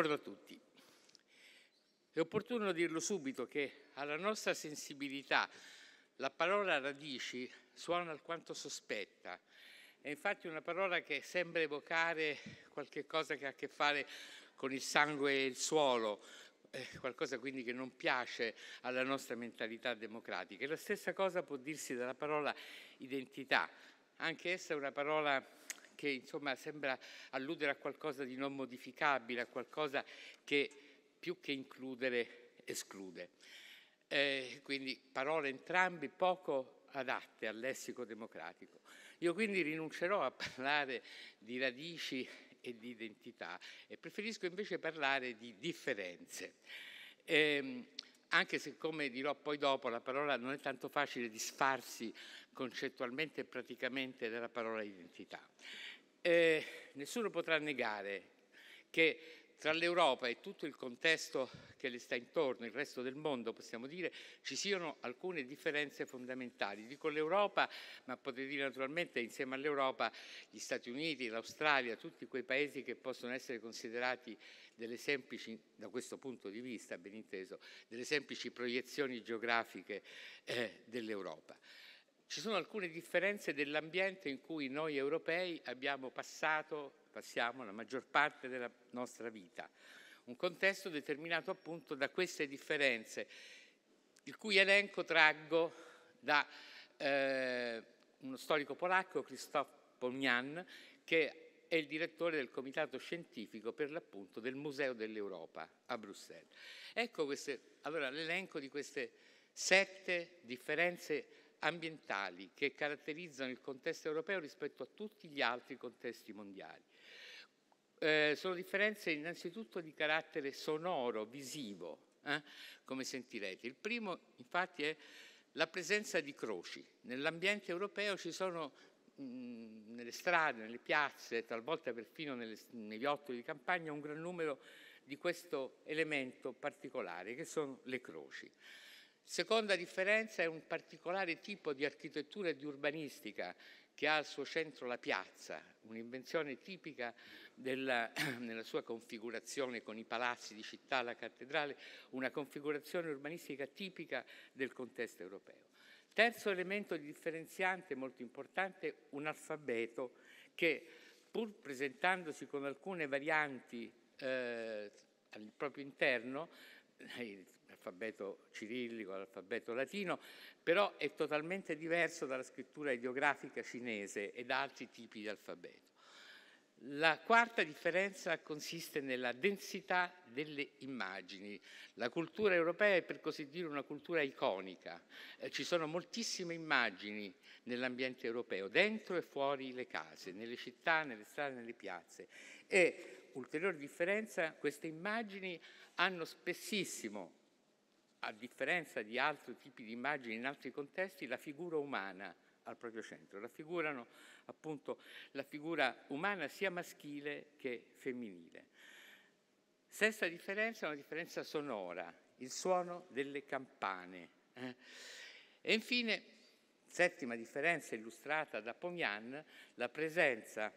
Buongiorno a tutti. È opportuno dirlo subito che alla nostra sensibilità la parola radici suona alquanto sospetta. È infatti una parola che sembra evocare qualche cosa che ha a che fare con il sangue e il suolo, eh, qualcosa quindi che non piace alla nostra mentalità democratica. E la stessa cosa può dirsi dalla parola identità. Anche essa è una parola che insomma sembra alludere a qualcosa di non modificabile, a qualcosa che più che includere esclude. Eh, quindi parole entrambi poco adatte al lessico democratico. Io quindi rinuncerò a parlare di radici e di identità e preferisco invece parlare di differenze. Eh, anche se come dirò poi dopo la parola non è tanto facile disfarsi concettualmente e praticamente dalla parola identità. Eh, nessuno potrà negare che tra l'Europa e tutto il contesto che le sta intorno, il resto del mondo, possiamo dire, ci siano alcune differenze fondamentali. Dico l'Europa, ma potete dire naturalmente insieme all'Europa gli Stati Uniti, l'Australia, tutti quei paesi che possono essere considerati delle semplici, da questo punto di vista ben inteso, delle semplici proiezioni geografiche eh, dell'Europa. Ci sono alcune differenze dell'ambiente in cui noi europei abbiamo passato, passiamo la maggior parte della nostra vita. Un contesto determinato appunto da queste differenze, il cui elenco traggo da eh, uno storico polacco, Krzysztof Pomnian, che è il direttore del comitato scientifico per l'appunto del Museo dell'Europa a Bruxelles. Ecco queste, allora l'elenco di queste sette differenze ambientali che caratterizzano il contesto europeo rispetto a tutti gli altri contesti mondiali. Eh, sono differenze innanzitutto di carattere sonoro, visivo, eh, come sentirete. Il primo infatti è la presenza di croci. Nell'ambiente europeo ci sono nelle strade, nelle piazze, talvolta perfino nelle, negli ottoli di campagna, un gran numero di questo elemento particolare che sono le croci. Seconda differenza è un particolare tipo di architettura e di urbanistica che ha al suo centro la piazza, un'invenzione tipica della, nella sua configurazione con i palazzi di città, la cattedrale, una configurazione urbanistica tipica del contesto europeo. Terzo elemento differenziante molto importante, un alfabeto che pur presentandosi con alcune varianti eh, al proprio interno, eh, l'alfabeto cirillico, l'alfabeto latino, però è totalmente diverso dalla scrittura ideografica cinese e da altri tipi di alfabeto. La quarta differenza consiste nella densità delle immagini. La cultura europea è per così dire una cultura iconica. Eh, ci sono moltissime immagini nell'ambiente europeo, dentro e fuori le case, nelle città, nelle strade, nelle piazze. E ulteriore differenza, queste immagini hanno spessissimo a differenza di altri tipi di immagini in altri contesti, la figura umana al proprio centro, raffigurano appunto la figura umana sia maschile che femminile. Sesta differenza è una differenza sonora, il suono delle campane. Eh. E infine, settima differenza illustrata da Pomian, la presenza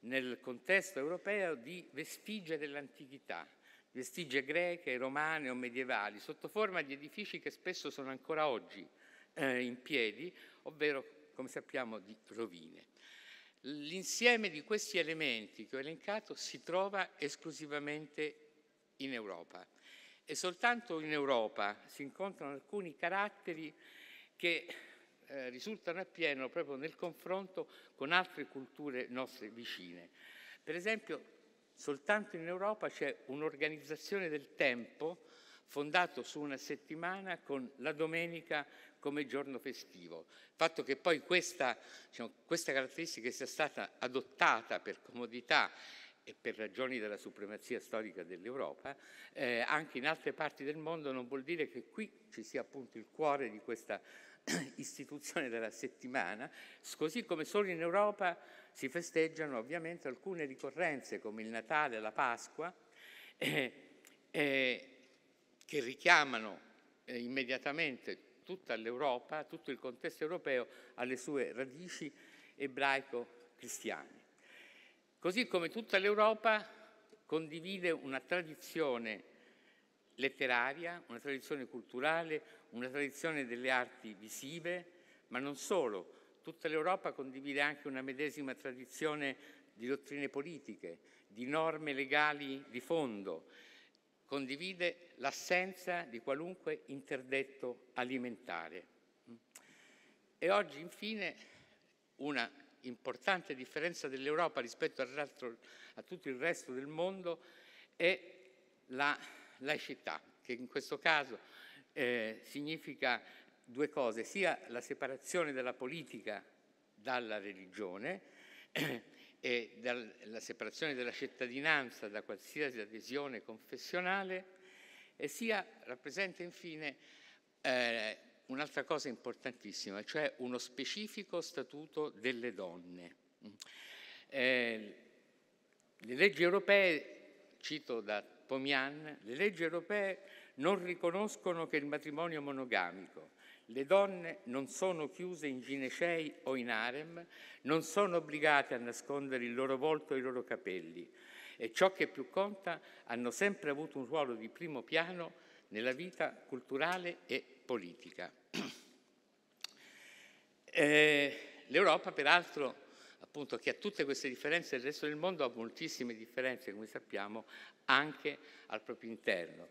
nel contesto europeo di vestigia dell'antichità, vestigie greche, romane o medievali, sotto forma di edifici che spesso sono ancora oggi eh, in piedi, ovvero, come sappiamo, di rovine. L'insieme di questi elementi che ho elencato si trova esclusivamente in Europa e soltanto in Europa si incontrano alcuni caratteri che eh, risultano appieno proprio nel confronto con altre culture nostre vicine. Per esempio, Soltanto in Europa c'è un'organizzazione del tempo fondato su una settimana con la domenica come giorno festivo. Il fatto che poi questa, diciamo, questa caratteristica sia stata adottata per comodità e per ragioni della supremazia storica dell'Europa, eh, anche in altre parti del mondo non vuol dire che qui ci sia appunto il cuore di questa istituzione della settimana, così come solo in Europa si festeggiano ovviamente alcune ricorrenze come il Natale, la Pasqua, eh, eh, che richiamano eh, immediatamente tutta l'Europa, tutto il contesto europeo alle sue radici ebraico-cristiane. Così come tutta l'Europa condivide una tradizione letteraria, una tradizione culturale, una tradizione delle arti visive, ma non solo. Tutta l'Europa condivide anche una medesima tradizione di dottrine politiche, di norme legali di fondo, condivide l'assenza di qualunque interdetto alimentare. E oggi, infine, una importante differenza dell'Europa rispetto a tutto il resto del mondo è la la città, che in questo caso eh, significa due cose, sia la separazione della politica dalla religione e dal, la separazione della cittadinanza da qualsiasi adesione confessionale, e sia rappresenta infine eh, un'altra cosa importantissima, cioè uno specifico statuto delle donne. Mm. Eh, le leggi europee, cito da Pomian, le leggi europee non riconoscono che il matrimonio monogamico, le donne non sono chiuse in ginecei o in harem, non sono obbligate a nascondere il loro volto e i loro capelli e ciò che più conta hanno sempre avuto un ruolo di primo piano nella vita culturale e politica. Eh, L'Europa, peraltro, appunto, che ha tutte queste differenze, il resto del mondo ha moltissime differenze, come sappiamo, anche al proprio interno,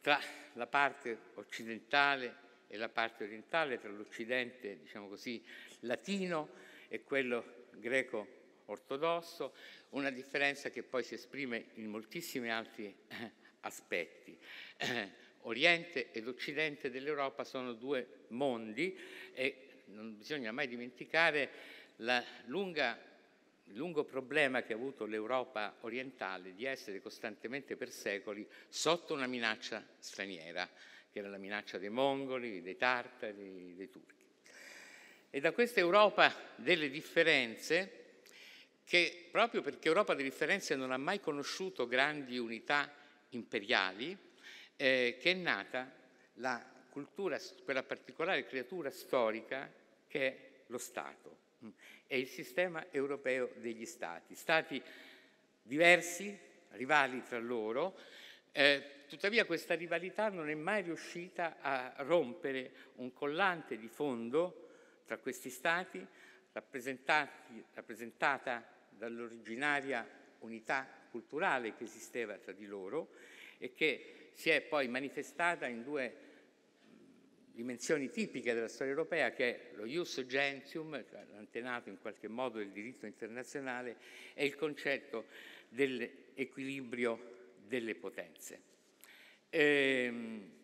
tra la parte occidentale e la parte orientale, tra l'Occidente, diciamo così, latino e quello greco ortodosso, una differenza che poi si esprime in moltissimi altri eh, aspetti. Eh, Oriente ed Occidente dell'Europa sono due mondi e non bisogna mai dimenticare la lunga il lungo problema che ha avuto l'Europa orientale di essere costantemente per secoli sotto una minaccia straniera, che era la minaccia dei mongoli, dei tartari, dei turchi. E da questa Europa delle differenze, che proprio perché Europa delle differenze non ha mai conosciuto grandi unità imperiali, eh, che è nata la cultura, quella particolare creatura storica che è lo Stato è il sistema europeo degli Stati, Stati diversi, rivali tra loro, eh, tuttavia questa rivalità non è mai riuscita a rompere un collante di fondo tra questi Stati, rappresentata dall'originaria unità culturale che esisteva tra di loro e che si è poi manifestata in due dimensioni tipiche della storia europea che è lo ius gentium, l'antenato in qualche modo del diritto internazionale, e il concetto dell'equilibrio delle potenze. Ehm,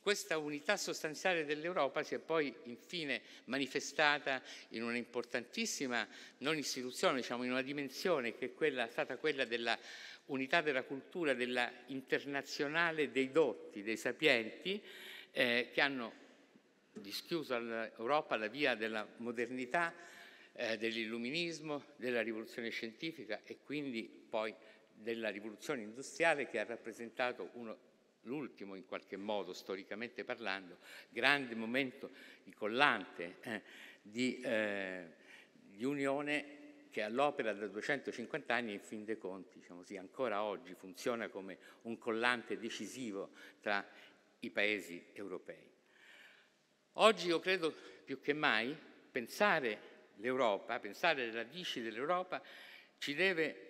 questa unità sostanziale dell'Europa si è poi infine manifestata in una importantissima, non istituzione, diciamo in una dimensione che è quella, stata quella della unità della cultura, della internazionale dei dotti, dei sapienti, eh, che hanno dischiuso all'Europa la via della modernità, eh, dell'illuminismo, della rivoluzione scientifica e quindi poi della rivoluzione industriale che ha rappresentato uno, l'ultimo in qualche modo, storicamente parlando, grande momento di collante eh, di, eh, di, unione che all'opera da 250 anni in fin dei conti, diciamo così, ancora oggi funziona come un collante decisivo tra i paesi europei. Oggi io credo più che mai pensare l'Europa, pensare le radici dell'Europa, ci deve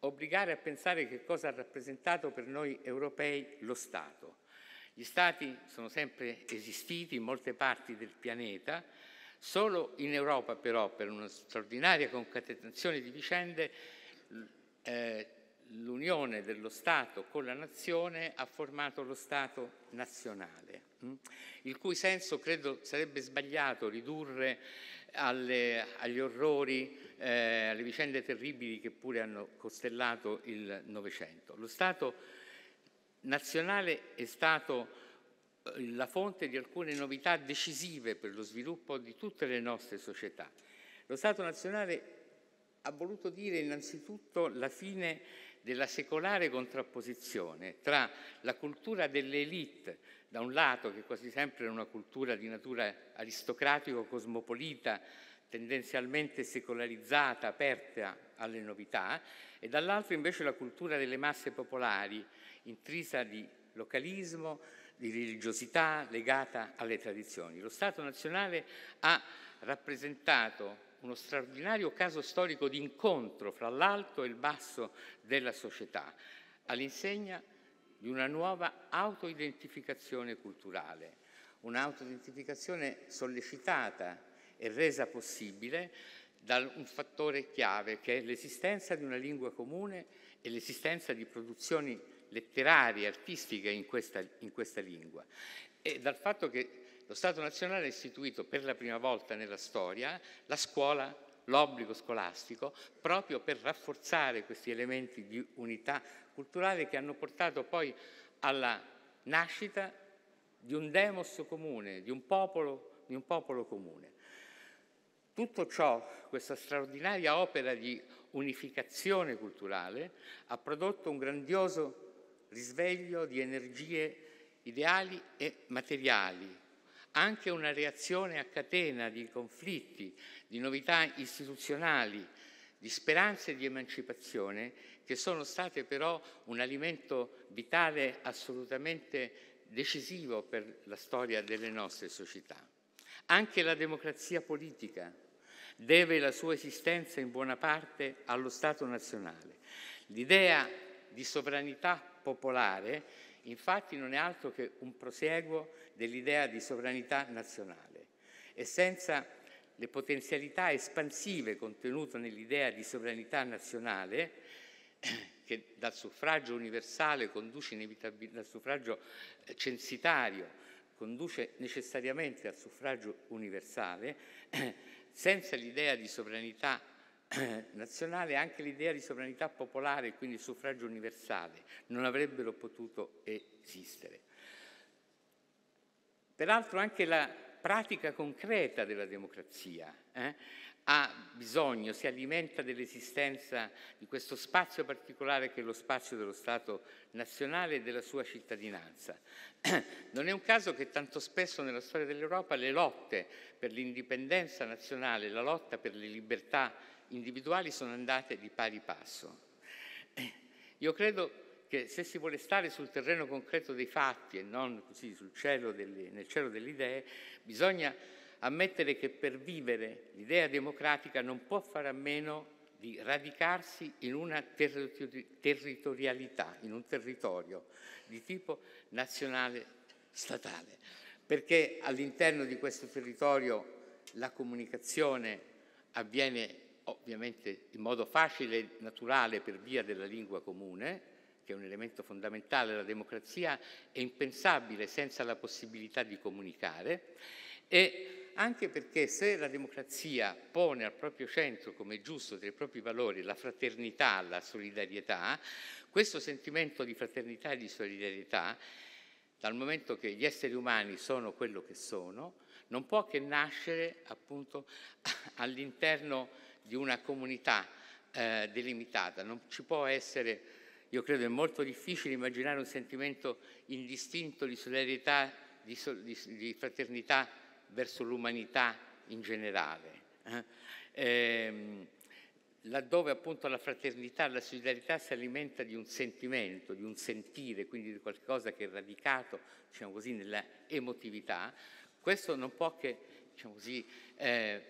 obbligare a pensare che cosa ha rappresentato per noi europei lo Stato. Gli Stati sono sempre esistiti in molte parti del pianeta, solo in Europa però, per una straordinaria concatenazione di vicende, eh, l'unione dello Stato con la nazione ha formato lo Stato nazionale. Mm? il cui senso credo sarebbe sbagliato ridurre alle, agli orrori, eh, alle vicende terribili che pure hanno costellato il Novecento. Lo Stato nazionale è stato eh, la fonte di alcune novità decisive per lo sviluppo di tutte le nostre società. Lo Stato nazionale ha voluto dire innanzitutto la fine della secolare contrapposizione tra la cultura dell'elite, da un lato, che quasi sempre è una cultura di natura aristocratico-cosmopolita, tendenzialmente secolarizzata, aperta alle novità, e dall'altro invece la cultura delle masse popolari, intrisa di localismo, di religiosità legata alle tradizioni. Lo Stato nazionale ha rappresentato uno straordinario caso storico di incontro fra l'alto e il basso della società, all'insegna di una nuova autoidentificazione culturale, un'autoidentificazione sollecitata e resa possibile da un fattore chiave che è l'esistenza di una lingua comune e l'esistenza di produzioni letterarie, artistiche in questa, in questa lingua e dal fatto che lo Stato nazionale ha istituito per la prima volta nella storia la scuola, l'obbligo scolastico, proprio per rafforzare questi elementi di unità culturale che hanno portato poi alla nascita di un demos comune, di un popolo, di un popolo comune. Tutto ciò, questa straordinaria opera di unificazione culturale, ha prodotto un grandioso risveglio di energie ideali e materiali anche una reazione a catena di conflitti, di novità istituzionali, di speranze di emancipazione che sono state però un alimento vitale assolutamente decisivo per la storia delle nostre società. Anche la democrazia politica deve la sua esistenza in buona parte allo Stato nazionale. L'idea di sovranità popolare Infatti non è altro che un prosieguo dell'idea di sovranità nazionale e senza le potenzialità espansive contenute nell'idea di sovranità nazionale che dal suffragio universale conduce inevitabilmente, dal suffragio eh, censitario conduce necessariamente al suffragio universale, senza l'idea di sovranità nazionale anche l'idea di sovranità popolare e quindi il suffragio universale non avrebbero potuto esistere. Peraltro anche la pratica concreta della democrazia eh, ha bisogno, si alimenta dell'esistenza di questo spazio particolare che è lo spazio dello Stato nazionale e della sua cittadinanza. Non è un caso che tanto spesso nella storia dell'Europa le lotte per l'indipendenza nazionale, la lotta per le libertà individuali sono andate di pari passo. Io credo che se si vuole stare sul terreno concreto dei fatti e non così cielo delle, nel cielo delle idee, bisogna ammettere che per vivere l'idea democratica non può fare a meno di radicarsi in una terri- territorialità, in un territorio di tipo nazionale statale, perché all'interno di questo territorio la comunicazione avviene ovviamente in modo facile e naturale per via della lingua comune, che è un elemento fondamentale della democrazia, è impensabile senza la possibilità di comunicare, e anche perché se la democrazia pone al proprio centro, come giusto, tra i propri valori, la fraternità, la solidarietà, questo sentimento di fraternità e di solidarietà, dal momento che gli esseri umani sono quello che sono, non può che nascere appunto all'interno di una comunità eh, delimitata. Non ci può essere, io credo è molto difficile immaginare un sentimento indistinto di solidarietà, di, di, di fraternità verso l'umanità in generale. Eh? Ehm, laddove appunto la fraternità, la solidarietà si alimenta di un sentimento, di un sentire, quindi di qualcosa che è radicato, diciamo così, nella emotività, questo non può che, diciamo così, eh,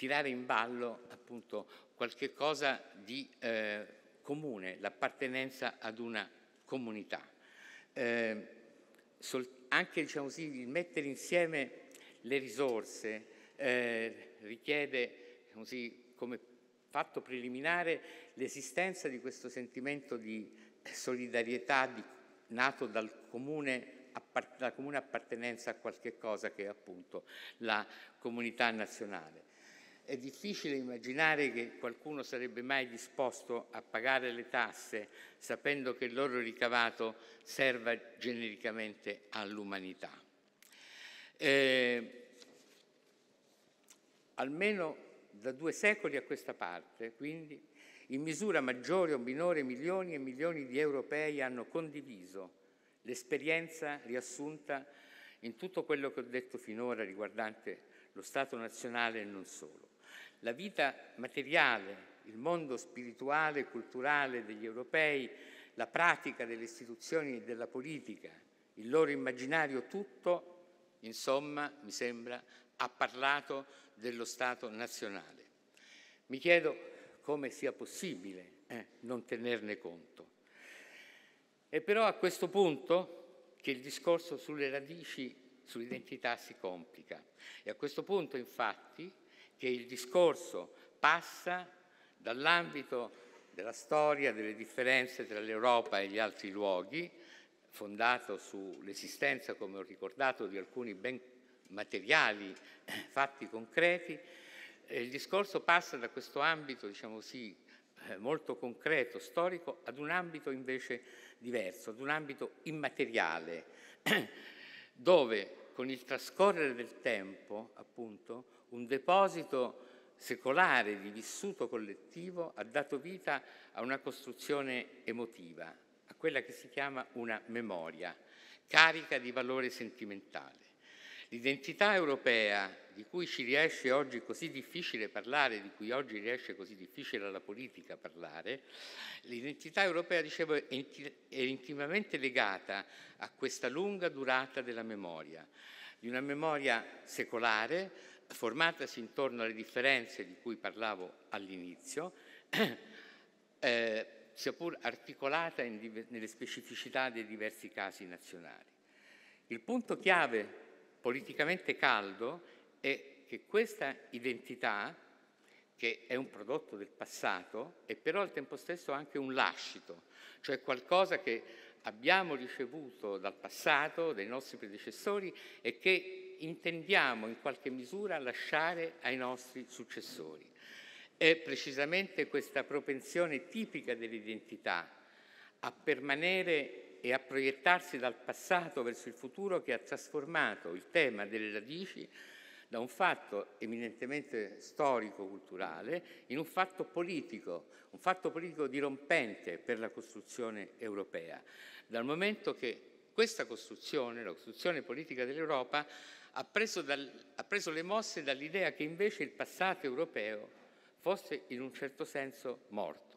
tirare in ballo appunto qualche cosa di eh, comune, l'appartenenza ad una comunità. Eh, anche diciamo così, il mettere insieme le risorse eh, richiede diciamo così, come fatto preliminare l'esistenza di questo sentimento di solidarietà di, nato dal comune la comune appartenenza a qualche cosa che è appunto la comunità nazionale è difficile immaginare che qualcuno sarebbe mai disposto a pagare le tasse sapendo che il loro ricavato serva genericamente all'umanità. Eh, almeno da due secoli a questa parte, quindi, in misura maggiore o minore milioni e milioni di europei hanno condiviso l'esperienza riassunta in tutto quello che ho detto finora riguardante lo Stato nazionale e non solo. La vita materiale, il mondo spirituale e culturale degli europei, la pratica delle istituzioni e della politica, il loro immaginario tutto, insomma, mi sembra, ha parlato dello Stato nazionale. Mi chiedo come sia possibile eh, non tenerne conto. È però a questo punto che il discorso sulle radici, sull'identità si complica. E a questo punto, infatti, che il discorso passa dall'ambito della storia, delle differenze tra l'Europa e gli altri luoghi, fondato sull'esistenza, come ho ricordato, di alcuni ben materiali, eh, fatti concreti, il discorso passa da questo ambito, diciamo così, eh, molto concreto, storico, ad un ambito invece diverso, ad un ambito immateriale, dove con il trascorrere del tempo, appunto, un deposito secolare di vissuto collettivo ha dato vita a una costruzione emotiva, a quella che si chiama una memoria, carica di valore sentimentale. L'identità europea, di cui ci riesce oggi così difficile parlare, di cui oggi riesce così difficile alla politica parlare, l'identità europea, dicevo, è intimamente legata a questa lunga durata della memoria, di una memoria secolare formatasi intorno alle differenze di cui parlavo all'inizio, eh, sia pur articolata in, nelle specificità dei diversi casi nazionali. Il punto chiave politicamente caldo è che questa identità, che è un prodotto del passato, è però al tempo stesso anche un lascito, cioè qualcosa che abbiamo ricevuto dal passato, dai nostri predecessori e che intendiamo in qualche misura lasciare ai nostri successori. È precisamente questa propensione tipica dell'identità a permanere e a proiettarsi dal passato verso il futuro che ha trasformato il tema delle radici da un fatto eminentemente storico-culturale in un fatto politico, un fatto politico dirompente per la costruzione europea, dal momento che questa costruzione, la costruzione politica dell'Europa, ha preso, dal, ha preso le mosse dall'idea che invece il passato europeo fosse in un certo senso morto.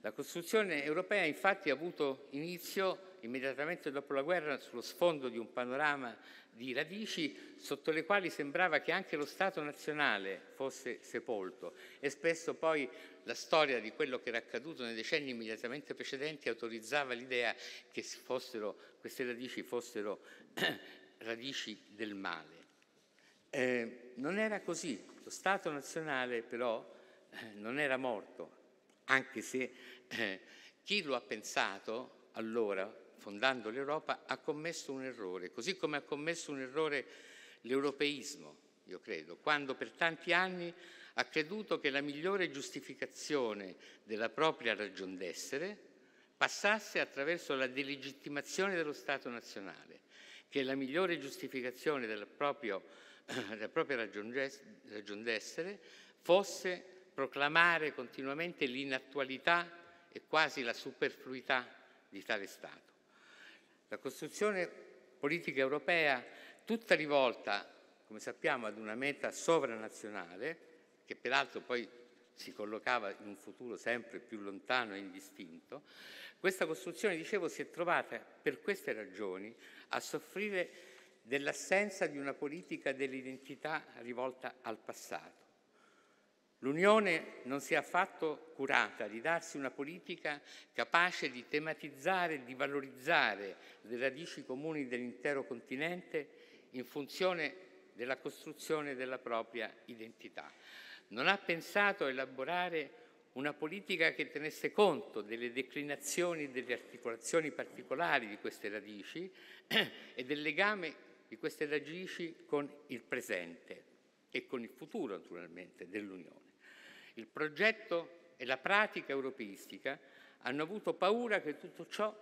La costruzione europea infatti ha avuto inizio immediatamente dopo la guerra sullo sfondo di un panorama di radici sotto le quali sembrava che anche lo Stato nazionale fosse sepolto e spesso poi la storia di quello che era accaduto nei decenni immediatamente precedenti autorizzava l'idea che fossero, queste radici fossero radici del male. Eh, non era così, lo Stato nazionale però eh, non era morto, anche se eh, chi lo ha pensato allora, fondando l'Europa, ha commesso un errore, così come ha commesso un errore l'europeismo, io credo, quando per tanti anni ha creduto che la migliore giustificazione della propria ragion d'essere passasse attraverso la delegittimazione dello Stato nazionale che la migliore giustificazione del proprio, della propria ragion d'essere fosse proclamare continuamente l'inattualità e quasi la superfluità di tale Stato. La costruzione politica europea, tutta rivolta, come sappiamo, ad una meta sovranazionale, che peraltro poi si collocava in un futuro sempre più lontano e indistinto, questa costruzione, dicevo, si è trovata per queste ragioni a soffrire dell'assenza di una politica dell'identità rivolta al passato. L'Unione non si è affatto curata di darsi una politica capace di tematizzare e di valorizzare le radici comuni dell'intero continente in funzione della costruzione della propria identità non ha pensato a elaborare una politica che tenesse conto delle declinazioni e delle articolazioni particolari di queste radici e del legame di queste radici con il presente e con il futuro naturalmente dell'Unione. Il progetto e la pratica europeistica hanno avuto paura che tutto ciò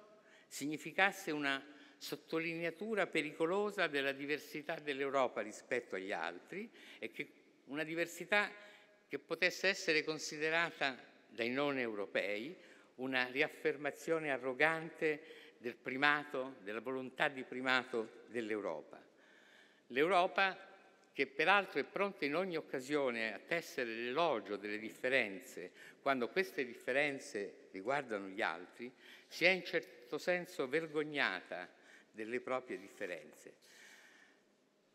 significasse una sottolineatura pericolosa della diversità dell'Europa rispetto agli altri e che una diversità che potesse essere considerata dai non europei una riaffermazione arrogante del primato, della volontà di primato dell'Europa. L'Europa che peraltro è pronta in ogni occasione a tessere l'elogio delle differenze, quando queste differenze riguardano gli altri, si è in certo senso vergognata delle proprie differenze.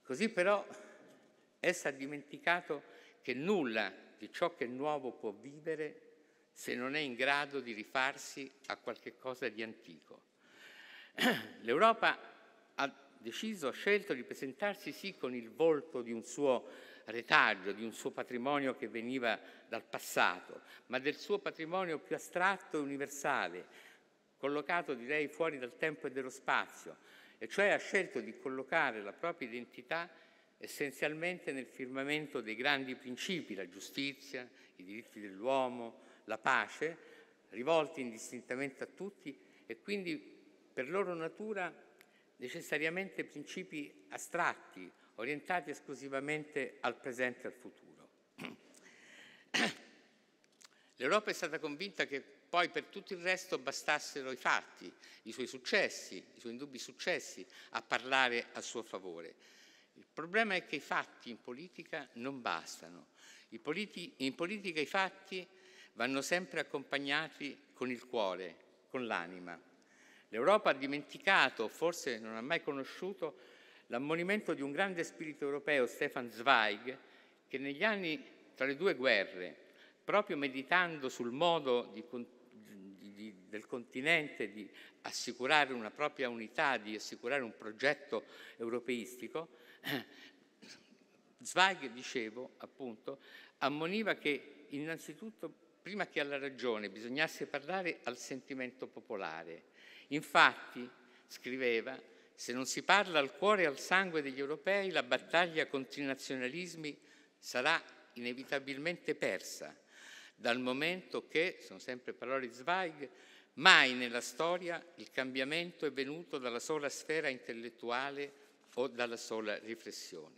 Così però essa ha dimenticato che nulla di ciò che nuovo può vivere se non è in grado di rifarsi a qualche cosa di antico. L'Europa ha deciso, ha scelto di presentarsi sì con il volto di un suo retaggio, di un suo patrimonio che veniva dal passato, ma del suo patrimonio più astratto e universale, collocato direi fuori dal tempo e dello spazio, e cioè ha scelto di collocare la propria identità essenzialmente nel firmamento dei grandi principi, la giustizia, i diritti dell'uomo, la pace, rivolti indistintamente a tutti e quindi per loro natura necessariamente principi astratti, orientati esclusivamente al presente e al futuro. L'Europa è stata convinta che poi per tutto il resto bastassero i fatti, i suoi successi, i suoi indubbi successi a parlare a suo favore. Il problema è che i fatti in politica non bastano. in politica i fatti vanno sempre accompagnati con il cuore, con l'anima. L'Europa ha dimenticato, forse non ha mai conosciuto, l'ammonimento di un grande spirito europeo, Stefan Zweig, che negli anni tra le due guerre, proprio meditando sul modo di, di, del continente di assicurare una propria unità, di assicurare un progetto europeistico, Zweig, dicevo, appunto, ammoniva che innanzitutto, prima che alla ragione, bisognasse parlare al sentimento popolare. Infatti, scriveva, se non si parla al cuore e al sangue degli europei, la battaglia contro i nazionalismi sarà inevitabilmente persa, dal momento che, sono sempre parole di Zweig, mai nella storia il cambiamento è venuto dalla sola sfera intellettuale o dalla sola riflessione.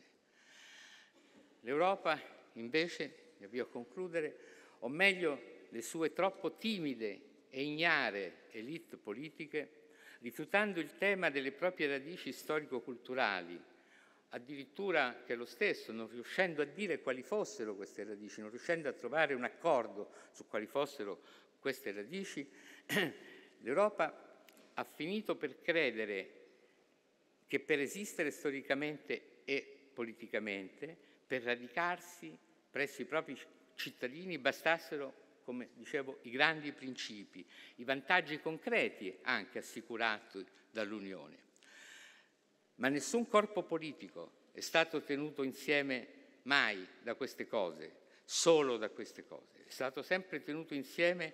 L'Europa, invece, mi avvio a concludere, o meglio le sue troppo timide e ignare elite politiche, rifiutando il tema delle proprie radici storico-culturali, addirittura che lo stesso, non riuscendo a dire quali fossero queste radici, non riuscendo a trovare un accordo su quali fossero queste radici, l'Europa ha finito per credere che per esistere storicamente e politicamente, per radicarsi presso i propri cittadini bastassero, come dicevo, i grandi principi, i vantaggi concreti anche assicurati dall'Unione. Ma nessun corpo politico è stato tenuto insieme mai da queste cose, solo da queste cose. È stato sempre tenuto insieme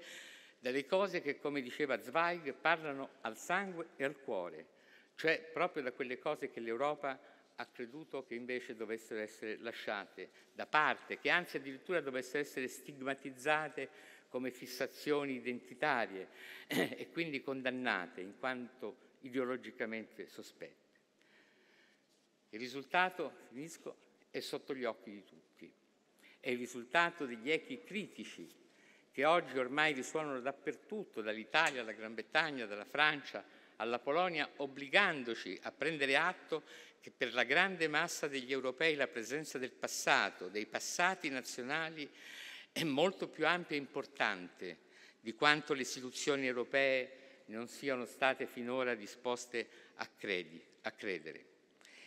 dalle cose che, come diceva Zweig, parlano al sangue e al cuore, cioè proprio da quelle cose che l'Europa ha creduto che invece dovessero essere lasciate da parte, che anzi addirittura dovessero essere stigmatizzate come fissazioni identitarie e quindi condannate in quanto ideologicamente sospette. Il risultato, finisco, è sotto gli occhi di tutti. È il risultato degli echi critici che oggi ormai risuonano dappertutto, dall'Italia alla Gran Bretagna, dalla Francia, alla Polonia obbligandoci a prendere atto che per la grande massa degli europei la presenza del passato, dei passati nazionali, è molto più ampia e importante di quanto le istituzioni europee non siano state finora disposte a, credi, a credere.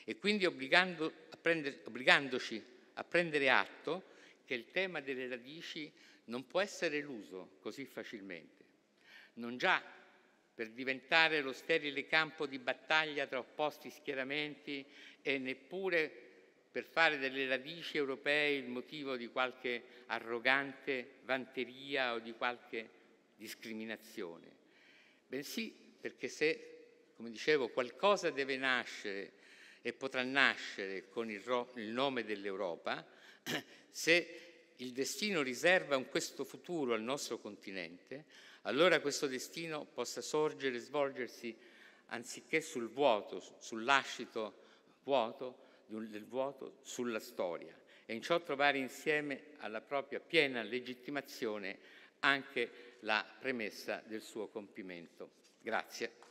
E quindi obbligando, a prendere, obbligandoci a prendere atto che il tema delle radici non può essere eluso così facilmente. Non già per diventare lo sterile campo di battaglia tra opposti schieramenti e neppure per fare delle radici europee il motivo di qualche arrogante vanteria o di qualche discriminazione, bensì perché se, come dicevo, qualcosa deve nascere e potrà nascere con il, il nome dell'Europa, se il destino riserva un questo futuro al nostro continente, allora questo destino possa sorgere e svolgersi anziché sul vuoto, sull'ascito vuoto, del vuoto, sulla storia e in ciò trovare insieme alla propria piena legittimazione anche la premessa del suo compimento. Grazie.